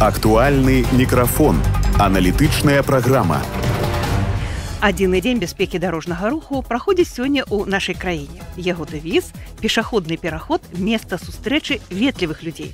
Актуальный микрофон. аналітична программа адзіны дзень бяспекі дарожнага руху праходзіць сёння ў нашай краіне. Яго дэвіз пешаходны пераход места сустрэчы ветлівых людзей.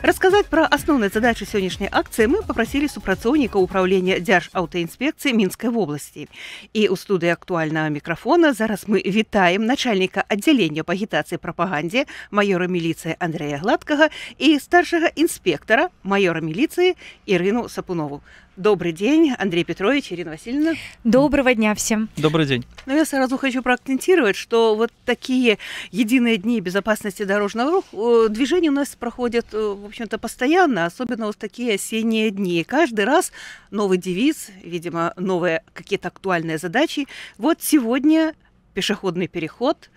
Расказаць пра асноўныя задачы сённяшняй акцыі мы папрасілі супрацоўніка ўправлення дзярж аўтаінспекцыі мінскай вобласці. І ў студыі актуальнага мікрафона зараз мы вітаем начальніка аддзялення па агітацыі прапагандзе маёра міліцыі Андрэя гладкага і старшага інспектара маёра міліцыі Ірыну сапунову. Добрый день, Андрей Петрович, Ирина Васильевна. Доброго дня всем. Добрый день. Ну, я сразу хочу прокомментировать, что вот такие единые дни безопасности дорожного э, движения у нас проходят, э, в общем-то, постоянно, особенно вот такие осенние дни. каждый раз новый девиз, видимо, новые какие-то актуальные задачи. Вот сегодня пешеходный переход,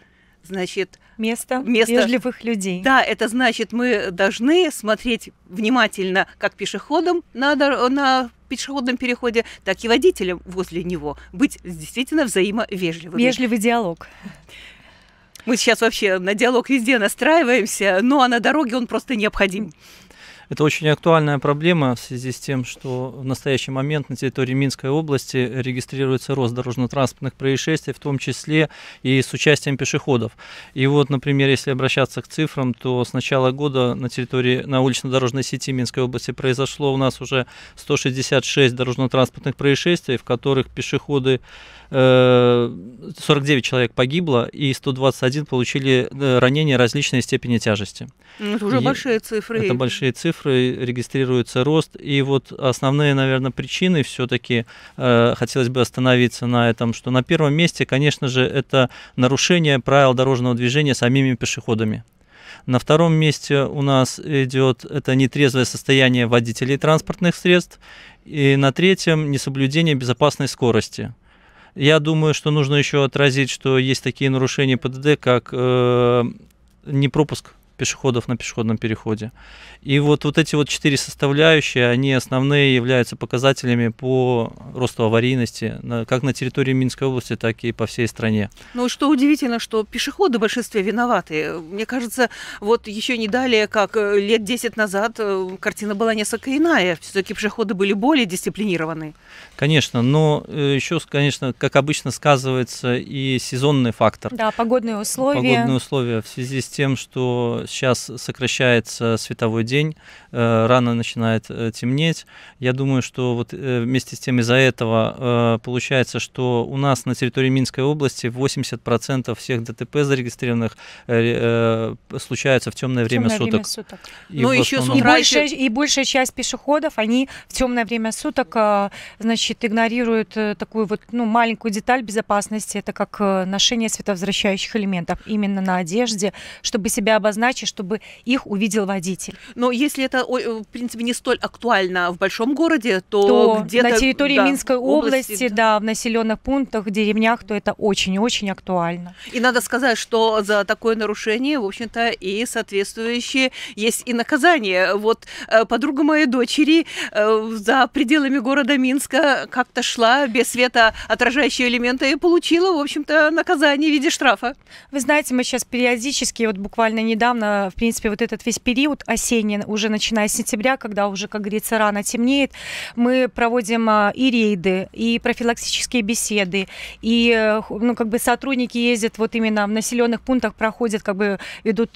значит, место, место вежливых людей. Да, это значит, мы должны смотреть внимательно как пешеходам на, на пешеходном переходе, так и водителям возле него. Быть действительно взаимовежливыми. Вежливый диалог. Мы сейчас вообще на диалог везде настраиваемся, ну а на дороге он просто необходим. Это очень актуальная проблема в связи с тем, что в настоящий момент на территории Минской области регистрируется рост дорожно-транспортных происшествий, в том числе и с участием пешеходов. И вот, например, если обращаться к цифрам, то с начала года на территории, на улично-дорожной сети Минской области произошло у нас уже 166 дорожно-транспортных происшествий, в которых пешеходы 49 э, человек погибло и 121 получили э, ранения различной степени тяжести. Ну, это уже и большие цифры. Это большие цифры, регистрируется рост. И вот основные, наверное, причины все-таки э, хотелось бы остановиться на этом, что на первом месте, конечно же, это нарушение правил дорожного движения самими пешеходами. На втором месте у нас идет это нетрезвое состояние водителей транспортных средств. И на третьем несоблюдение безопасной скорости. Я думаю, что нужно еще отразить, что есть такие нарушения ПДД, как э, непропуск пешеходов на пешеходном переходе. И вот, вот эти вот четыре составляющие, они основные являются показателями по росту аварийности, на, как на территории Минской области, так и по всей стране. Ну, что удивительно, что пешеходы в большинстве виноваты. Мне кажется, вот еще не далее, как э, лет 10 назад, э, картина была несколько иная. Все-таки пешеходы были более дисциплинированы. Конечно, но э, еще, конечно, как обычно, сказывается и сезонный фактор. Да, погодные условия. Погодные условия в связи с тем, что сейчас сокращается световой день, э, рано начинает э, темнеть. Я думаю, что вот э, вместе с тем из-за этого получается, что у нас на территории Минской области 80% всех ДТП зарегистрированных случаются в темное время, темное суток. время суток. И ну, еще основном... и, больше, и большая часть пешеходов, они в темное время суток, значит, игнорируют такую вот ну, маленькую деталь безопасности, это как ношение световозвращающих элементов именно на одежде, чтобы себя обозначить задачи, чтобы их увидел водитель. Но если это, э, в принципе, не столь актуально в большом городе, то, то где-то... На территории да, Минской области, области, да, в населенных пунктах, деревнях, то это очень-очень актуально. И надо сказать, что за такое нарушение, в общем-то, и соответствующие есть и наказание. Вот э, подруга моей дочери э, за пределами города Минска как-то шла без света отражающие элементы и получила, в общем-то, наказание в виде штрафа. Вы знаете, мы сейчас периодически, вот буквально недавно Э, в принципе, вот этот весь период осенний, уже начиная с сентября, когда уже, как говорится, рано темнеет, мы проводим э, и рейды, и профилактические беседы, и, э, ну, как бы сотрудники ездят вот именно в населенных пунктах, проходят, как бы ведут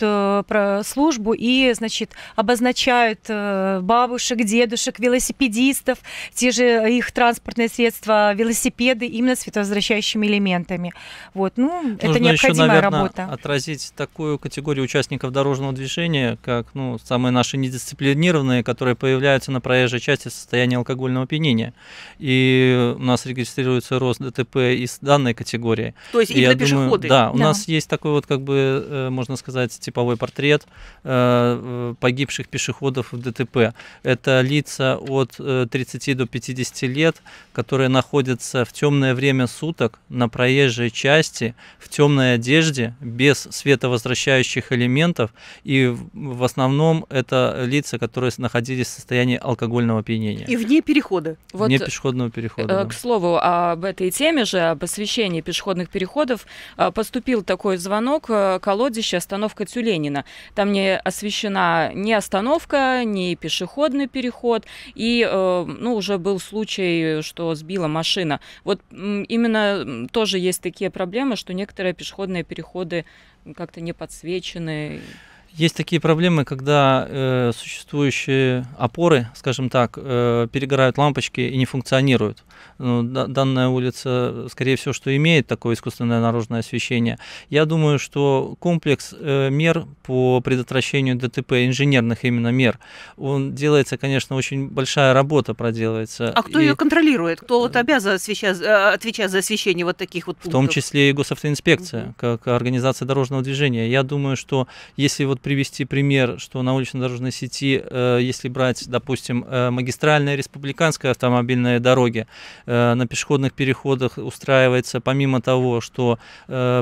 службу и, значит, обозначают бабушек, дедушек, велосипедистов, те же их транспортные средства, велосипеды именно с световозвращающими элементами. Вот, ну, Нужно это необходимая еще, наверное, работа. отразить такую категорию участников дорожного движения, как ну, самые наши недисциплинированные, которые появляются на проезжей части в состоянии алкогольного опьянения. И у нас регистрируется рост ДТП из данной категории. То есть и именно я пешеходы. Думаю, да, у да. нас есть такой вот, как бы, э, можно сказать, типовой портрет э, э, погибших пешеходов в ДТП. Это лица от 30 до 50 лет, которые находятся в темное время суток на проезжей части в темной одежде без световозвращающих элементов пациентов. И в основном это лица, которые находились в состоянии алкогольного опьянения. И вне перехода. Вот вне пешеходного перехода. Э, да. К слову, об этой теме же, об освещении пешеходных переходов, э, поступил такой звонок э, колодище остановка Тюленина. Там не освещена ни остановка, ни пешеходный переход. И э, ну, уже был случай, что сбила машина. Вот именно тоже есть такие проблемы, что некоторые пешеходные переходы как-то не подсвечены. Есть такие проблемы, когда э, существующие опоры, скажем так, э, перегорают лампочки и не функционируют. Ну, да, данная улица, скорее всего, что имеет такое искусственное наружное освещение. Я думаю, что комплекс э, мер по предотвращению ДТП, инженерных именно мер, он делается, конечно, очень большая работа проделывается. А кто и... ее контролирует? Кто вот э, обязан освещать, э, отвечать за освещение вот таких вот пунктов? В том числе и госавтоинспекция, mm как организация дорожного движения. Я думаю, что если вот вот привести пример, что на улично-дорожной сети, э, если брать, допустим, э, магистральные республиканские автомобильные дороги, э, на пешеходных переходах устраивается, помимо того, что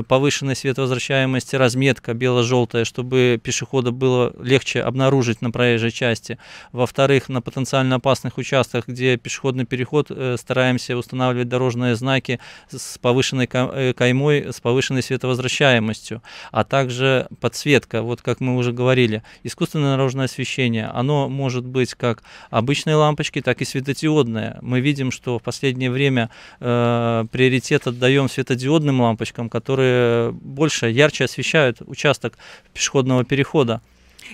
повышенная световозвращаемость, разметка бело-желтая, чтобы пешехода было легче обнаружить на проезжей части. Во-вторых, на потенциально опасных участках, где пешеходный переход, стараемся устанавливать дорожные знаки с повышенной каймой, с повышенной световозвращаемостью, а также подсветка. Вот как мы мы уже говорили, искусственное наружное освещение, оно может быть как обычные лампочки, так и светодиодное. Мы видим, что в последнее время э, приоритет отдаем светодиодным лампочкам, которые больше, ярче освещают участок пешеходного перехода.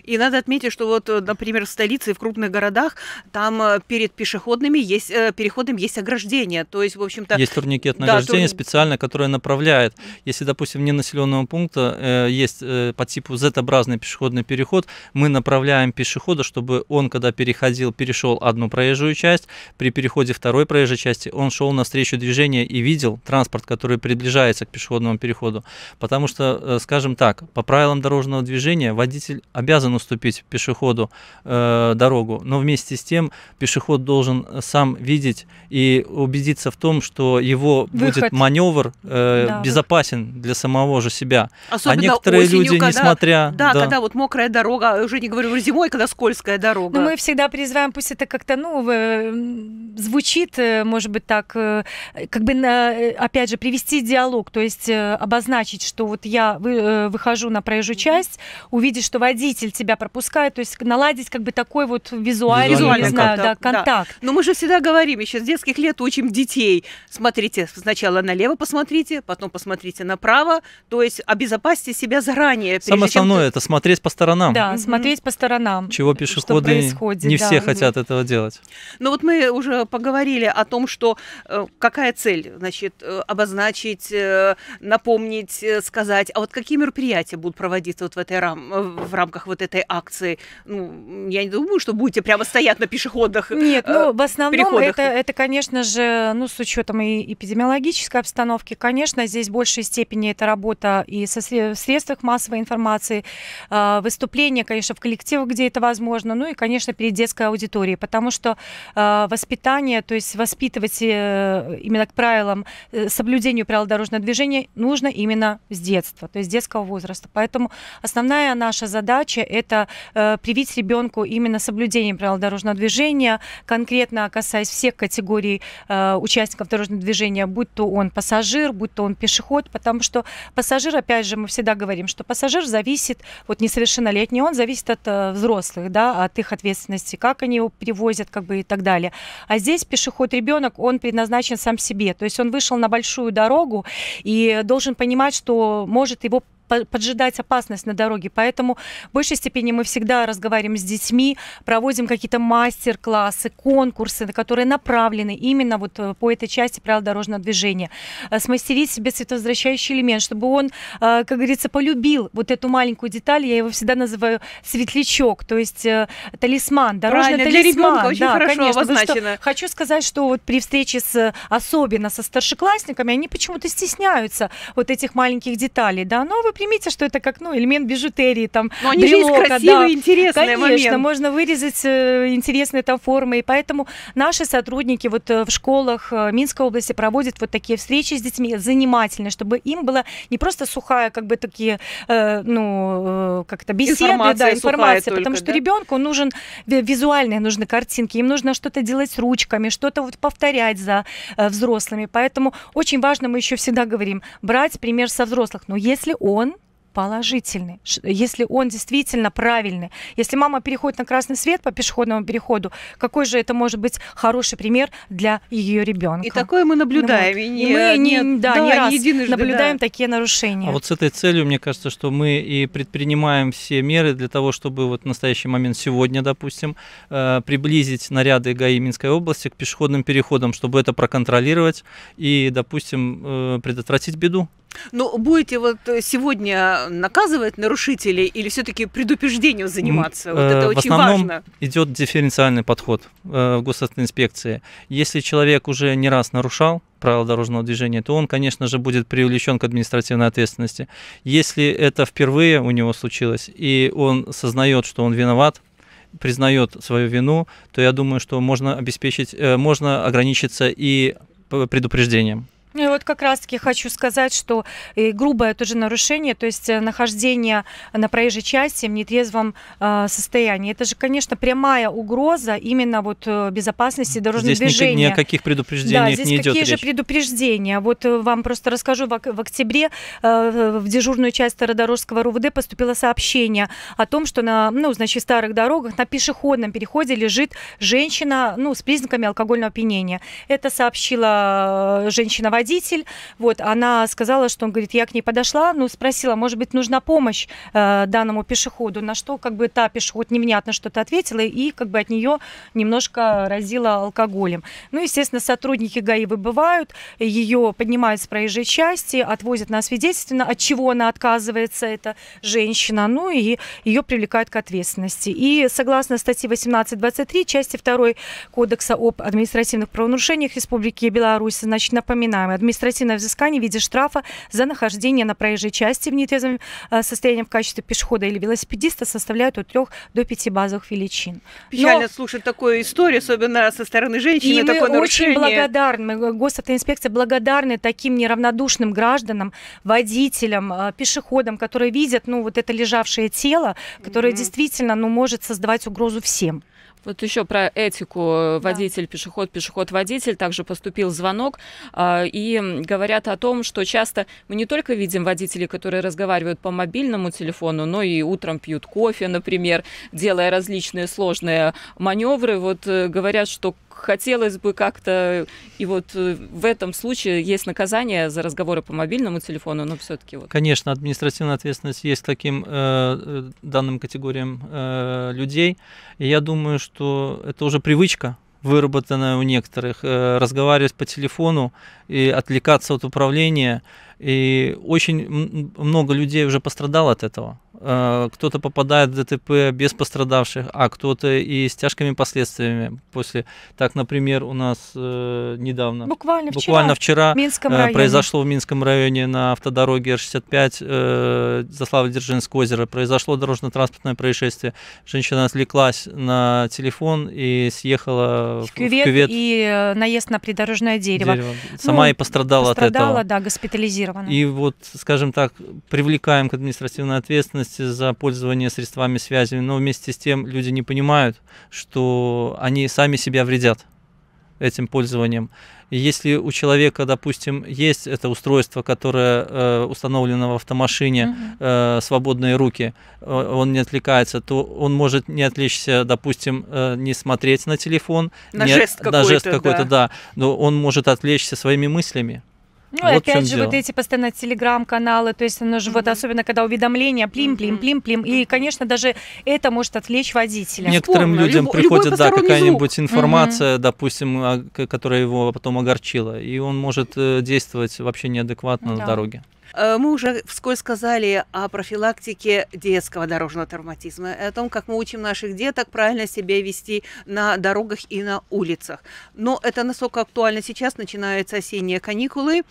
И надо отметить, что вот, э, например, в столице и в крупных городах там э, перед пешеходными есть, э, переходом есть ограждение. То есть, в общем-то... Есть турникетное да, ограждение тур... специальное, которое направляет. Если, допустим, не населенного пункта э, есть э, по типу Z-образный пешеходный переход, мы направляем пешехода, чтобы он, когда переходил, перешел одну проезжую часть, при переходе второй проезжей части он шел навстречу движения и видел транспорт, который приближается к пешеходному переходу. Потому что, э, скажем так, по правилам дорожного движения водитель обязан обязан уступить пешеходу э, дорогу, но вместе с тем пешеход должен сам видеть и убедиться в том, что его выход. будет маневр э, да, безопасен выход. для самого же себя. А Особенно а некоторые осенью, люди, когда, несмотря... Да, да, когда вот мокрая дорога, а уже не говорю зимой, когда скользкая дорога. Но ну, мы всегда призываем, пусть это как-то, ну, э, звучит, э, может быть, так, э, как бы, на, опять же, привести диалог, то есть обозначить, что вот я выхожу на проезжую часть, увидеть, что водитель себя пропускают, то есть наладить как бы такой вот визуальный, визуальный не знаю, контакт. Да, контакт. Да. Но мы же всегда говорим, еще с детских лет учим детей. Смотрите, сначала налево посмотрите, потом посмотрите направо, то есть обезопасьте себя заранее. Самое основное ты... это смотреть по сторонам. Да, mm-hmm. смотреть по сторонам. Чего пешеходы не да. все mm-hmm. хотят этого делать. Ну вот мы уже поговорили о том, что э, какая цель, значит, э, обозначить, э, напомнить, сказать, а вот какие мероприятия будут проводиться вот в этой рам в рамках вот вот этой акции, ну, я не думаю, что будете прямо стоять на пешеходах. Э, Нет, ну, в основном это, это, конечно же, ну, с учетом и эпидемиологической обстановки, конечно, здесь в большей степени это работа и со, в средствах массовой информации, э, выступления, конечно, в коллективах, где это возможно, ну и, конечно, перед детской аудиторией, потому что э, воспитание, то есть воспитывать именно к правилам, соблюдению правил дорожного движения нужно именно с детства, то есть с детского возраста. Поэтому основная наша задача это э, привить ребенку именно соблюдение правил дорожного движения, конкретно касаясь всех категорий э, участников дорожного движения, будь то он пассажир, будь то он пешеход, потому что пассажир, опять же, мы всегда говорим, что пассажир зависит, вот несовершеннолетний, он зависит от э, взрослых, да, от их ответственности, как они его привозят, как бы и так далее. А здесь пешеход ребенок, он предназначен сам себе, то есть он вышел на большую дорогу и должен понимать, что может его поджидать опасность на дороге. Поэтому в большей степени мы всегда разговариваем с детьми, проводим какие-то мастер-классы, конкурсы, которые направлены именно вот э, по этой части правил дорожного движения. Э, смастерить себе световозвращающий элемент, чтобы он, э, как говорится, полюбил вот эту маленькую деталь. Я его всегда называю светлячок, то есть талисман, дорожный Правильно, талисман. Для очень да, хорошо конечно, обозначено. Что, хочу сказать, что вот при встрече с, особенно со старшеклассниками, они почему-то стесняются вот этих маленьких деталей. Да, но вы примите, что это как ну, элемент бижутерии. Там, Но они брелока, же есть красивые, да. интересные Конечно, момент. можно вырезать э, интересные там формы. И поэтому наши сотрудники вот э, в школах э, Минской области проводят вот такие встречи с детьми, занимательные, чтобы им было не просто сухая, как бы такие, э, ну, как-то беседы, информация, да, информация, только, потому что да? ребенку нужен визуальные нужны картинки, им нужно что-то делать ручками, что-то вот повторять за э, взрослыми. Поэтому очень важно, мы еще всегда говорим, брать пример со взрослых. Но если он положительный, если он действительно правильный. Если мама переходит на красный свет по пешеходному переходу, какой же это может быть хороший пример для ее ребенка? И такое мы наблюдаем. Ну, и, мы не, нет, да, да, не раз единожды, наблюдаем да. такие нарушения. А вот с этой целью, мне кажется, что мы и предпринимаем все меры для того, чтобы вот в настоящий момент сегодня, допустим, э, приблизить наряды ГАИ Минской области к пешеходным переходам, чтобы это проконтролировать и, допустим, э, предотвратить беду. Ну, будете вот э, сегодня наказывать нарушителей или все-таки предупреждением заниматься? Вот это э, в основном важно. Идет дифференциальный подход э, в госинспекции. Если человек уже не раз нарушал правила дорожного движения, то он, конечно же, будет привлечен к административной ответственности. Если это впервые у него случилось, и он сознает, что он виноват, признает свою вину, то я думаю, что можно обеспечить, можно ограничиться и предупреждением. Ну и вот как раз-таки хочу сказать, что э, грубое тоже нарушение, то есть э, нахождение на проезжей части в нетрезвом э, состоянии. Это же, конечно, прямая угроза именно вот э, безопасности дорожного здесь движения. Здесь ни о каких предупреждениях да, здесь не идет какие речь. же предупреждения? Вот вам просто расскажу, в, в октябре э, в дежурную часть Стародорожского РУВД поступило сообщение о том, что на, ну, значит, старых дорогах на пешеходном переходе лежит женщина, ну, с признаками алкогольного опьянения. Это сообщила женщина-водитель водитель. Вот, она сказала, что он говорит, я к ней подошла, ну, спросила, может быть, нужна помощь э, данному пешеходу, на что как бы та пешеход невнятно что-то ответила и как бы от нее немножко разила алкоголем. Ну, естественно, сотрудники ГАИ выбывают, ее поднимают с проезжей части, отвозят на свидетельство. от чего она отказывается, эта женщина, ну и ее привлекают к ответственности. И согласно статье 18.23 части 2 Кодекса об административных правонарушениях Республики Беларусь, значит, напоминаем, административное взыскание в виде штрафа за нахождение на проезжей части в нетрезвом э, состоянии в качестве пешехода или велосипедиста составляет от 3 до 5 базовых величин. Печально Но... слушать такую историю, особенно со стороны женщины. И такое мы нарушение. очень благодарны, госавтоинспекция благодарны таким неравнодушным гражданам, водителям, э, пешеходам, которые видят, ну, вот это лежавшее тело, которое mm-hmm. действительно, ну, может создавать угрозу всем. Вот еще про этику э, водитель, да. пешеход, пешеход, водитель. Также поступил звонок. А, и говорят о том, что часто мы не только видим водителей, которые разговаривают по мобильному телефону, но и утром пьют кофе, например, делая различные сложные маневры. Вот э, говорят, что хотелось бы как-то... И вот э, в этом случае есть наказание за разговоры по мобильному телефону, но все-таки вот... Конечно, административная ответственность есть к таким э, э, данным категориям э, людей. И я думаю, что это уже привычка выработанная у некоторых, э, разговаривать по телефону и отвлекаться от управления, и очень много людей уже пострадало от этого. Э, кто-то попадает в ДТП без пострадавших, а кто-то и с тяжкими последствиями. После, так, например, у нас э, недавно, буквально, буквально вчера, вчера в Минском э, произошло в Минском районе на автодороге Р-65 Заслава-Дзержинское озеро, произошло дорожно-транспортное происшествие. Женщина отвлеклась на телефон и съехала в кювет. В кювет. И наезд на придорожное дерево. дерево. Сама ну, и пострадала, пострадала от этого. Пострадала, да, госпитализирована Здорово. И вот, скажем так, привлекаем к административной ответственности за пользование средствами связи, но вместе с тем люди не понимают, что они сами себя вредят этим пользованием. если у человека, допустим, есть это устройство, которое э, установлено в автомашине, э, свободные руки, э, он не отвлекается, то он может не отвлечься, допустим, э, не смотреть на телефон, на не, жест какой-то, какой да, но он может отвлечься своими мыслями. Ну, вот опять же, дело. вот эти постоянно телеграм-каналы, то есть оно ну, же mm-hmm. вот особенно когда уведомления плим-плим-плим-плим, и, конечно, даже это может отвлечь водителя. Некоторым Вспомню, людям люб, приходит, да, какая-нибудь звук. информация, mm-hmm. допустим, а, которая его потом огорчила, и он может э, действовать вообще неадекватно ну да. на дороге. Э, мы уже вскользь сказали о профилактике детского дорожного травматизма, о том, как мы учим наших деток правильно себя вести на дорогах и на улицах. Но это настолько актуально сейчас, начинаются осенние каникулы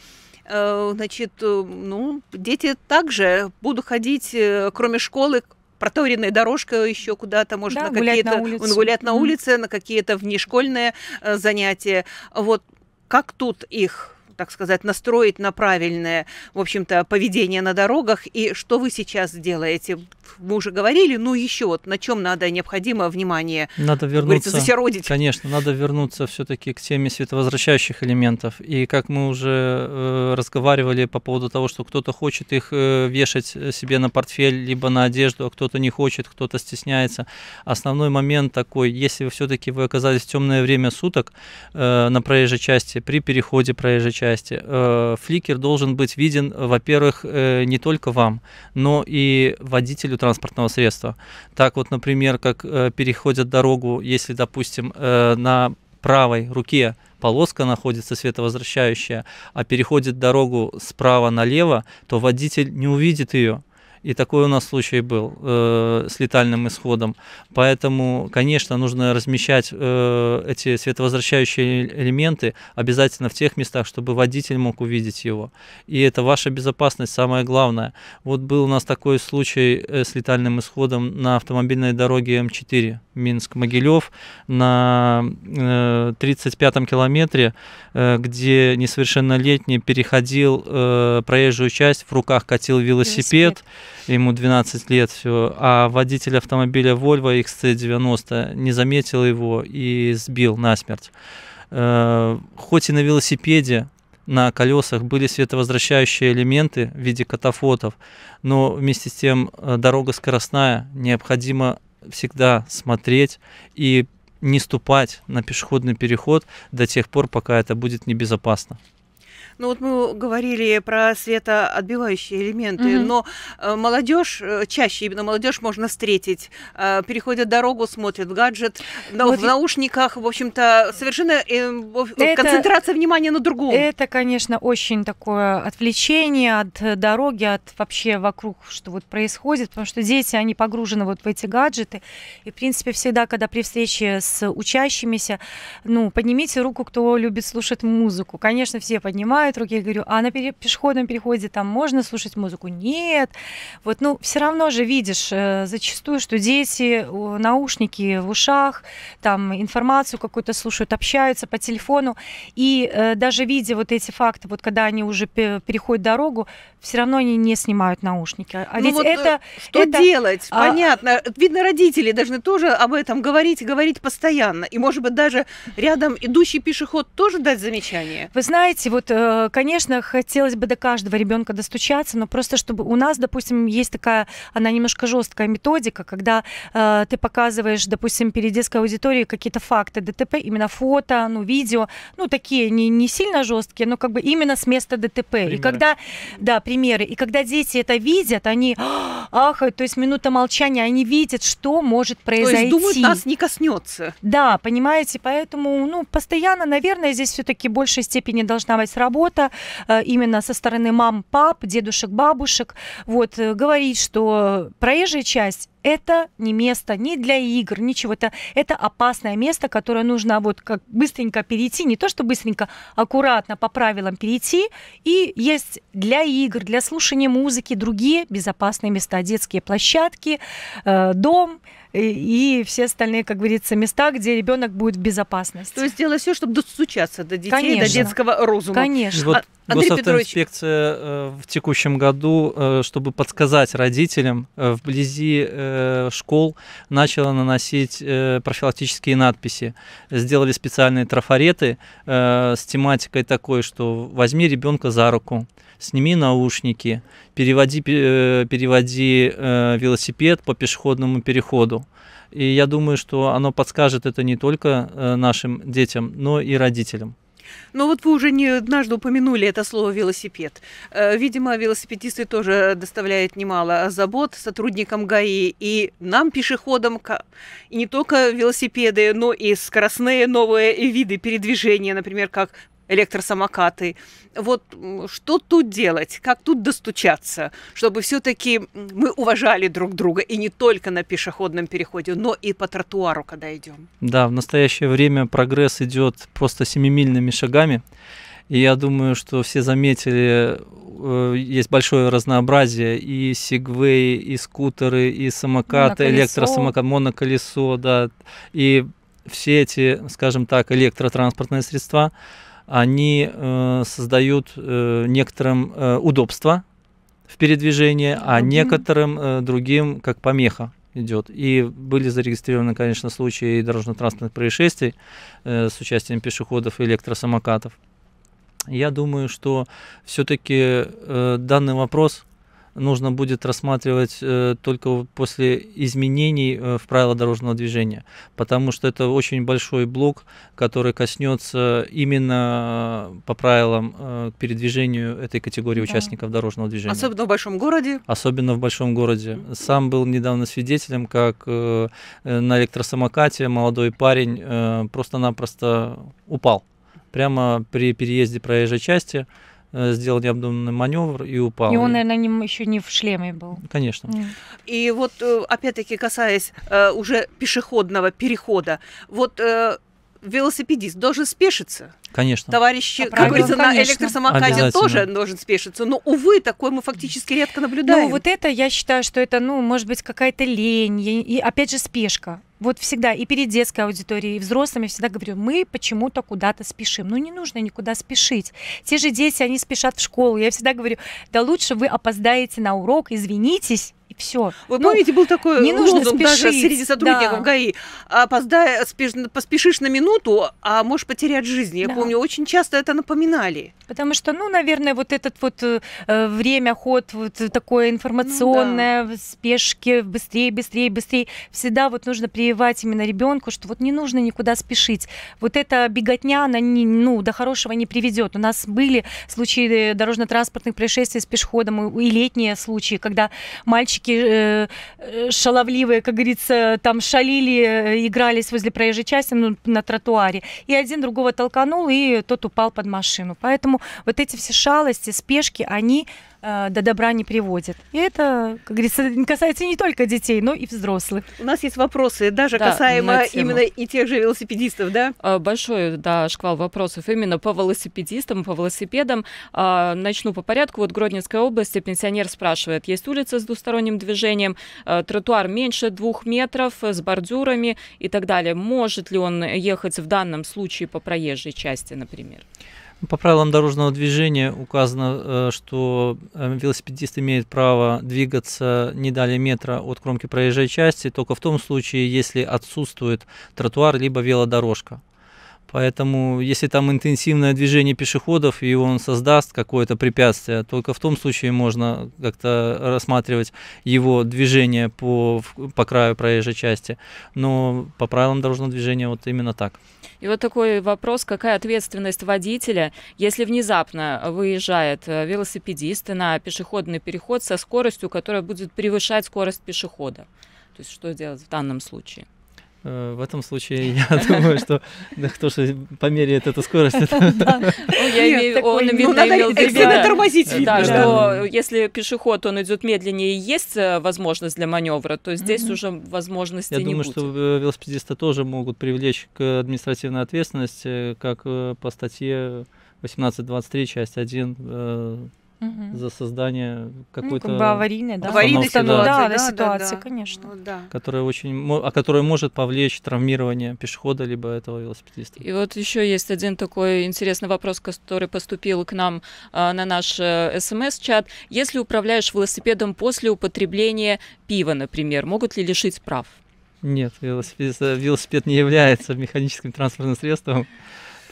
э, значит, э, ну, дети также будут ходить, кроме школы, проторенной дорожкой еще куда-то, может, да, на какие-то... Он гуляет на улице, на какие-то внешкольные занятия. Вот как тут их так сказать, настроить на правильное, в общем-то, поведение на дорогах. И что вы сейчас делаете? мы уже говорили, ну еще вот на чем надо необходимо внимание. Надо вернуться. Засеродить. Конечно, надо вернуться все-таки к теме световозвращающих элементов. И как мы уже э, разговаривали по поводу того, что кто-то хочет их э, вешать э, себе на портфель либо на одежду, а кто-то не хочет, кто-то стесняется. Основной момент такой, если вы все-таки вы оказались в темное время суток э, на проезжей части, при переходе проезжей части части, э, фликер должен быть виден, во-первых, э, не только вам, но и водителю транспортного средства. Так вот, например, как э, переходят дорогу, если, допустим, на правой руке полоска находится световозвращающая, а переходит дорогу справа налево, то водитель не увидит ее и такой у нас случай был э, с летальным исходом. Поэтому, конечно, нужно размещать э, эти световозвращающие элементы обязательно в тех местах, чтобы водитель мог увидеть его. И это ваша безопасность самое главное. Вот был у нас такой случай э, с летальным исходом на автомобильной дороге М4 Минск-Могилев на э, 35-м километре, э, где несовершеннолетний переходил э, проезжую часть, в руках катил велосипед. велосипед ему 12 лет, все, а водитель автомобиля Volvo XC90 не заметил его и сбил насмерть. Э, хоть и на велосипеде, на колесах были световозвращающие элементы в виде катафотов, но вместе с тем э, дорога скоростная, необходимо всегда смотреть и не ступать на пешеходный переход до тех пор, пока это будет небезопасно. Ну вот мы говорили про светоотбивающие элементы, mm-hmm. но э, молодежь э, чаще, именно молодежь можно встретить, э, переходят дорогу, смотрят гаджет, но ну, вот в наушниках, в общем-то, совершенно э, концентрация внимания на другом. Это, конечно, очень такое отвлечение от дороги, от вообще вокруг, что вот происходит, потому что дети, они погружены вот в эти гаджеты, и, в принципе, всегда, когда при встрече с учащимися, ну, поднимите руку, кто любит слушать музыку. Конечно, все поднимают, от руки, я говорю, а на пере- пешеходном переходе там можно слушать музыку? Нет. Вот, ну, все равно же видишь э, зачастую, что дети, наушники в ушах, там информацию какую-то слушают, общаются по телефону. И э, даже видя вот эти факты, вот когда они уже переходят дорогу, все равно они не снимают наушники. А ну ведь вот э, это... Что это... делать? А... Понятно. Видно, родители должны тоже об этом говорить и говорить постоянно. И, может быть, даже рядом идущий пешеход тоже дать замечание. Вы знаете, вот, э, конечно, хотелось бы до каждого ребенка достучаться, но просто чтобы у нас, допустим, есть такая, она немножко жесткая методика, когда э, ты показываешь, допустим, перед детской аудиторией какие-то факты ДТП, именно фото, ну, видео, ну, такие не, не сильно жесткие, но как бы именно с места ДТП. Примеры. И когда, да, при примеры. И когда дети это видят, они ахают, то есть минута молчания, они видят, что может произойти. То есть думают, нас не коснется. Да, понимаете, поэтому ну, постоянно, наверное, здесь все-таки в большей степени должна быть работа э, именно со стороны мам, пап, дедушек, бабушек. Вот, э, говорить, что проезжая часть это не место ни для игр, ничего. Это, это опасное место, которое нужно вот как быстренько перейти, не то что быстренько, аккуратно по правилам перейти. И есть для игр, для слушания музыки другие безопасные места, детские площадки, э, дом, э, и все остальные, как говорится, места, где ребенок будет в безопасности. То есть делать все, чтобы достучаться до детей, Конечно. до детского розума. Конечно. Вот а, Андрей Госавтоинспекция Петрович. Э, в текущем году, э, чтобы подсказать родителям вблизи Э, школ начало наносить э, профилактические надписи. Сделали специальные трафареты э, с тематикой такой, что возьми ребенка за руку, сними наушники, переводи, переводи велосипед по пешеходному переходу. И я думаю, что оно подскажет это не только нашим детям, но и родителям. Но вот вы уже не однажды упомянули это слово «велосипед». Э, видимо, велосипедисты тоже доставляют немало забот сотрудникам ГАИ и нам, пешеходам, и не только велосипеды, но и скоростные новые виды передвижения, например, как электросамокаты. Вот что тут делать, как тут достучаться, чтобы все-таки мы уважали друг друга и не только на пешеходном переходе, но и по тротуару, когда идем. Да, в настоящее время прогресс идет просто семимильными шагами. И я думаю, что все заметили, э, есть большое разнообразие и сегвей, и скутеры, и самокаты, моноколесо. электросамокат, моноколесо, да, и все эти, скажем так, электротранспортные средства, они э, создают э, некоторым э, удобство в передвижении, а mm некоторым э, другим как помеха идет. И были зарегистрированы, конечно, случаи дорожно-транспортных происшествий э, с участием пешеходов и электросамокатов. Я думаю, что все-таки э, данный вопрос нужно будет рассматривать э, только после изменений э, в правила дорожного движения, потому что это очень большой блок, который коснется именно э, по правилам э, передвижению этой категории да. участников дорожного движения. Особенно в большом городе. Особенно в большом городе. Сам был недавно свидетелем, как э, э, на электросамокате молодой парень э, просто-напросто упал прямо при переезде проезжей части. Э, сделал необдуманный маневр и упал. И он, наверное, не, еще не в шлеме был. Конечно. Mm. И вот, э, опять-таки, касаясь э, уже пешеходного перехода, вот велосипедист должен спешиться. Конечно. Товарищи, а как говорится, на электросамокате тоже должен спешиться. Но, увы, такое мы фактически редко ну, наблюдаем. Ну, вот это я считаю, что это, ну, может быть, какая-то лень. И, опять же, спешка вот всегда и перед детской аудиторией, и взрослыми всегда говорю, мы почему-то куда-то спешим. Ну, не нужно никуда спешить. Те же дети, они спешат в школу. Я всегда говорю, да лучше вы опоздаете на урок, извинитесь, и все. Вы ну, помните, был такой не лозунг спешить, даже среди сотрудников да. ГАИ. А, опоздая, спеш, поспешишь на минуту, а можешь потерять жизнь. Я да. помню, очень часто это напоминали. Потому что, ну, наверное, вот этот вот э, э время, ход вот такое информационное, ну, да. спешки, быстрее, быстрее, быстрее. Всегда вот нужно прививать именно ребенку, что вот не нужно никуда спешить. Вот эта беготня, она не, ну, до хорошего не приведет. У нас были случаи э, дорожно-транспортных происшествий с пешеходом и летние случаи, когда мальчики девочки э, э, шаловливые, как говорится, там шалили, э, игрались возле проезжей части ну, на тротуаре. И один другого толканул, и тот упал под машину. Поэтому вот эти все шалости, спешки, они Э, до добра не приводит. И это, как говорится, касается не только детей, но и взрослых. У нас есть вопросы, даже да, касаемо именно и тех же велосипедистов, да? Э, большой, да, шквал вопросов именно по велосипедистам, по велосипедам. Э, начну по порядку. Вот Гродненская область, а пенсионер спрашивает, есть улица с двусторонним движением, тротуар меньше двух метров, с бордюрами и так далее. Может ли он ехать в данном случае по проезжей части, например? По правилам дорожного движения указано, э, что э, велосипедист имеет право двигаться не далее метра от кромки проезжей части, только в том случае, если отсутствует тротуар либо велодорожка. Поэтому, если там интенсивное движение пешеходов, и он создаст какое-то препятствие, только в том случае можно как-то рассматривать его движение по, по краю проезжей части. Но по правилам дорожного движения вот именно так. И вот такой вопрос, какая ответственность водителя, если внезапно выезжает э, велосипедист на пешеходный переход со скоростью, которая будет превышать скорость пешехода? То есть что делать в данном случае? Э, в этом случае я думаю, что да кто же померяет эту скорость. Ну, он, ну, видно, тормозить, Да, что если пешеход, он идет медленнее, есть э, возможность для маневра, то здесь уже возможности не будет. Я думаю, что э, велосипедисты тоже могут привлечь к административной ответственности, как по статье 18.23, часть 1 угу. за создание ну, какой-то ну, как бы аварийной, да? аварийной ситуации, да, да, да, ситуации, да, да. конечно, вот, да. которая очень, а которая может повлечь травмирование пешехода либо этого велосипедиста. И вот еще есть один такой интересный вопрос, который поступил к нам а, на наш э, СМС-чат. Если управляешь велосипедом после употребления пива, например, могут ли лишить прав? Нет, велосипед, э, велосипед не является механическим транспортным средством.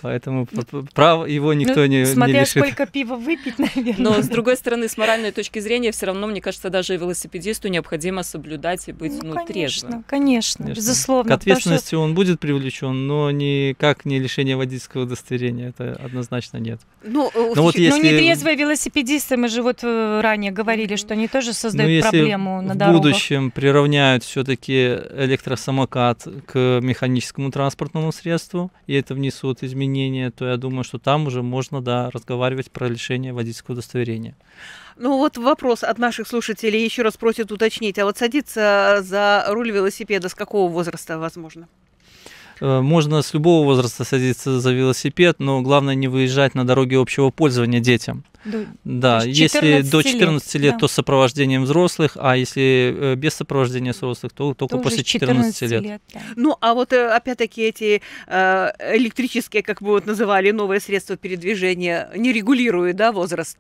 Поэтому право его ну, никто ну, не, смотря не лишит. сколько пива выпить, наверное. Но, с другой стороны, с моральной точки зрения, все равно, мне кажется, даже велосипедисту необходимо соблюдать и быть ну, ну, конечно, Конечно, конечно, безусловно. К ответственности что... он будет привлечен, но никак не лишение водительского удостоверения. Это однозначно нет. Ну, э, но ну, вот ну, если... ну нетрезвые велосипедисты, мы же вот э, ранее говорили, что они тоже создают ну, если проблему на дорогах. в будущем приравняют все-таки электросамокат к механическому транспортному средству, и это внесут изменения обвинения, то я думаю, что там уже можно, да, разговаривать про лишение водительского удостоверения. Ну вот вопрос от наших слушателей еще раз просят уточнить. А вот садиться за руль велосипеда с какого возраста возможно? Э, можно с любого возраста садиться за велосипед, но главное не выезжать на дороге общего пользования детям. До, да, если до 14 лет, лет да. то с сопровождением взрослых, а если э, без сопровождения взрослых, то только Тоже после 14, 14 лет. лет да. Ну, а вот э, опять-таки эти электрические, как бы вот называли, новые средства передвижения не регулируют, да, возраст?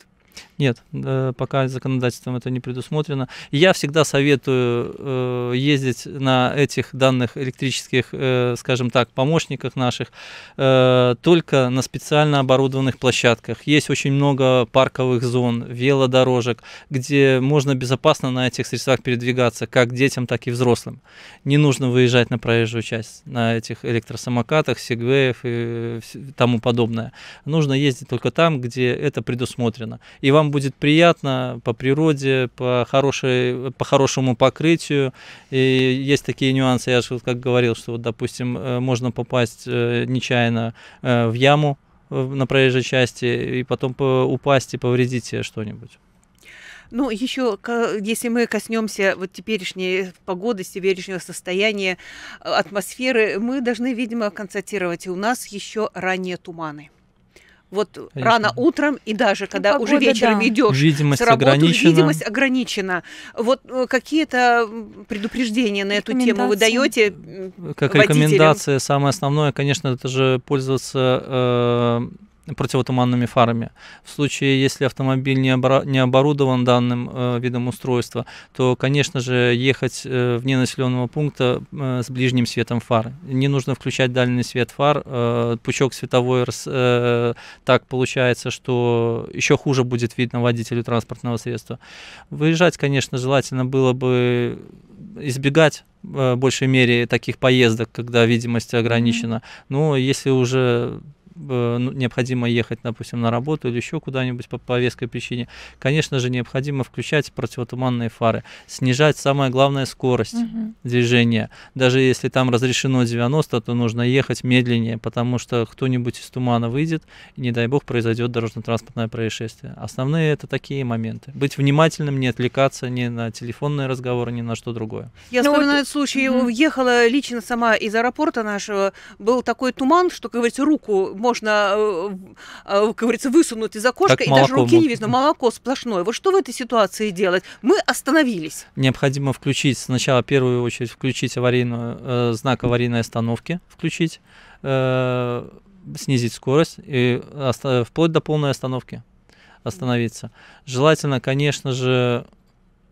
Нет, э, пока законодательством это не предусмотрено. я всегда советую э, ездить на этих данных электрических, э, скажем так, помощниках наших, только на специально оборудованных площадках. Есть очень много парковых зон, велодорожек, где можно безопасно на этих средствах передвигаться, как детям, так и взрослым. Не нужно выезжать на проезжую часть на этих электросамокатах, сегвеев и тому подобное. Нужно ездить только там, где это предусмотрено и вам будет приятно по природе, по, хорошей, по хорошему покрытию. И есть такие нюансы, я же как говорил, что, вот, допустим, э, можно попасть э, нечаянно э, в яму на проезжей части и потом упасть и повредить себе что-нибудь. Ну, еще, если мы коснемся вот теперешней погоды, теперешнего состояния атмосферы, мы должны, видимо, констатировать, у нас еще ранние туманы вот Конечно. рано утром и даже когда ну, погода, уже вечером да. идешь видимость с работы, ограничена. видимость ограничена. Вот э, какие-то предупреждения на эту тему вы даете? Как водителям? рекомендация, самое основное, конечно, это же пользоваться э, противотуманными фарами. В случае, если автомобиль не, оборо- не оборудован данным э, видом устройства, то, конечно же, ехать э, вне населенного пункта э, с ближним светом фар. Не нужно включать дальний свет фар. Э, пучок световой э, так получается, что еще хуже будет видно водителю транспортного средства. Выезжать, конечно, желательно было бы избегать в э, большей мере таких поездок, когда видимость ограничена. mm Но если уже Э, ну, необходимо ехать, допустим, на работу или еще куда-нибудь по, по веской причине, конечно же, необходимо включать противотуманные фары, снижать, самое главное, скорость угу. движения. Даже если там разрешено 90, то нужно ехать медленнее, потому что кто-нибудь из тумана выйдет, и, не дай бог, произойдет дорожно-транспортное происшествие. Основные это такие моменты. Быть внимательным, не отвлекаться ни на телефонные разговоры, ни на что другое. Я ну, вспоминаю вот... Э, случай, угу. ехала лично сама из аэропорта нашего, был такой туман, что, как говорится, руку можно можно, э, э, как говорится, высунуть из окошка как и даже руки не видно. Молоко сплошное. Вот что в этой ситуации делать? Мы остановились. Необходимо включить сначала, в первую очередь, включить аварийную, э, знак аварийной остановки, включить, э, снизить скорость и вплоть до полной остановки остановиться. Желательно, конечно же,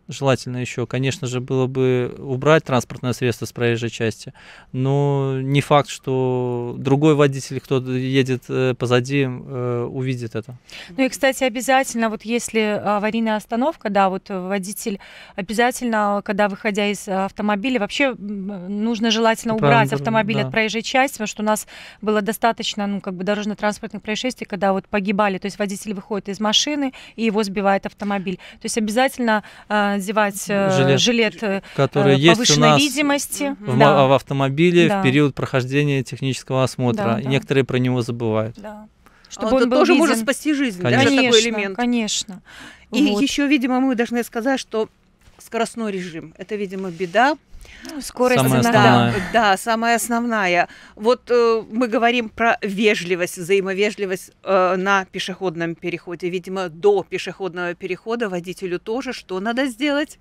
желательно еще, конечно же, было бы убрать транспортное средство с проезжей части, но не факт, что другой водитель, кто едет э, позади, э, увидит это. Ну и, кстати, обязательно, вот если аварийная остановка, да, вот водитель обязательно, когда выходя из автомобиля, вообще нужно желательно Правильно, убрать автомобиль да. от проезжей части, потому что у нас было достаточно, ну, как бы дорожно-транспортных происшествий, когда вот погибали, то есть водитель выходит из машины и его сбивает автомобиль. То есть обязательно э, надевать э, жилет, жилет э, который повышенной э, есть у нас видимости. В, да. А, в автомобиле да. в период прохождения технического осмотра. Да, да. Некоторые про него забывают. Да. Чтобы а он, он тоже виден. может спасти жизнь, конечно. да, конечно, такой элемент. Конечно. И вот. еще, видимо, мы должны сказать, что скоростной режим. Это, видимо, беда скорость самая иногда, основная. да, самая основная. Вот э, мы говорим про вежливость, взаимовежливость э, на пешеходном переходе. Видимо, до пешеходного перехода водителю тоже что надо сделать?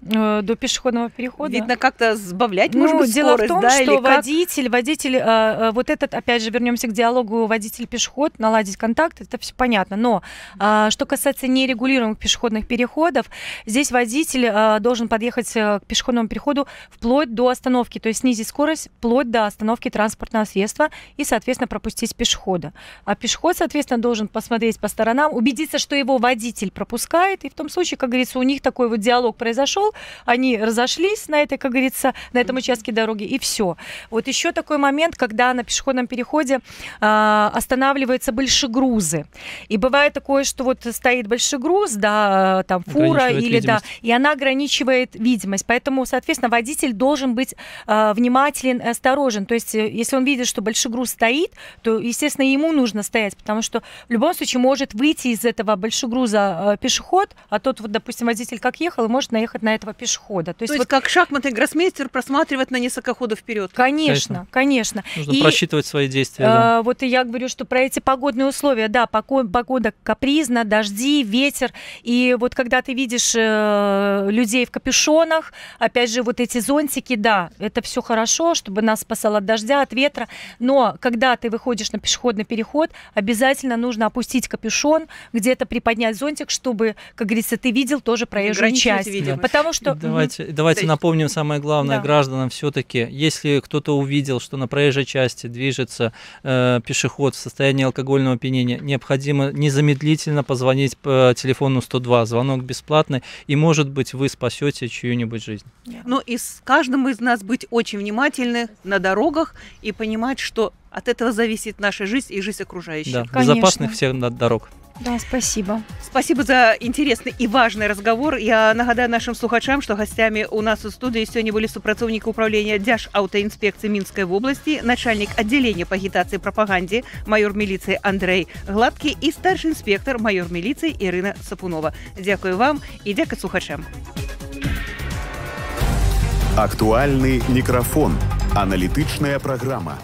Э, до пешеходного перехода. Видно, как-то сбавлять, ну, может быть, дело скорость, в том, да, что водитель, как? водитель, э, э, вот этот, опять же, вернемся к диалогу водитель-пешеход, наладить контакт, это все понятно. Но а, что касается нерегулируемых пешеходных переходов, здесь водитель должен подъехать к пешеходному переходу вплоть до остановки, то есть снизить скорость вплоть до остановки транспортного средства и, соответственно, пропустить пешехода. А пешеход, соответственно, должен посмотреть по сторонам, убедиться, что его водитель пропускает, и в том случае, как говорится, у них такой вот диалог произошел, пошел, они разошлись на этой, как говорится, на этом участке дороги, и все. Вот еще такой момент, когда на пешеходном переходе э, останавливаются большегрузы. И бывает такое, что вот стоит большегруз, да, там фура или видимость. да, и она ограничивает видимость. Поэтому, соответственно, водитель должен быть э, внимателен и осторожен. То есть, э, если он видит, что большегруз стоит, то, естественно, ему нужно стоять, потому что в любом случае может выйти из этого большегруза э, пешеход, а тот, вот, допустим, водитель как ехал, может наехать на этого пешехода. То, То есть, вот... как шахматный гроссмейстер просматривает на несколько ходов вперед. Конечно, конечно. конечно. Нужно и, просчитывать свои действия. Э, да. Вот и я говорю, что про эти погодные условия, да, погода капризна, дожди, ветер. И вот когда ты видишь э, людей в капюшонах, опять же, вот эти зонтики, да, это все хорошо, чтобы нас спасало от дождя, от ветра. Но когда ты выходишь на пешеходный переход, обязательно нужно опустить капюшон, где-то приподнять зонтик, чтобы, как говорится, ты видел тоже проезжую часть. Видимо. Потому потому что... Давайте, угу. давайте есть... напомним самое главное да. гражданам все-таки, если кто-то увидел, что на проезжей части движется э, пешеход в состоянии алкогольного опьянения, необходимо незамедлительно позвонить по телефону 102, звонок бесплатный, и, может быть, вы спасете чью-нибудь жизнь. Yeah. Ну и с каждым из нас быть очень внимательны на дорогах и понимать, что от этого зависит наша жизнь и жизнь окружающих. Да, Конечно. безопасных всех дорог. Да, спасибо. Спасибо за интересный и важный разговор. Я нагадаю нашим слухачам, что гостями у нас у студии сегодня были супрацовники управления Дяж автоинспекции Минской области, начальник отделения по агитации и пропаганде, майор милиции Андрей Гладкий и старший инспектор майор милиции Ирина Сапунова. Дякую вам и дякую слухачам. Актуальный микрофон. Аналитичная программа.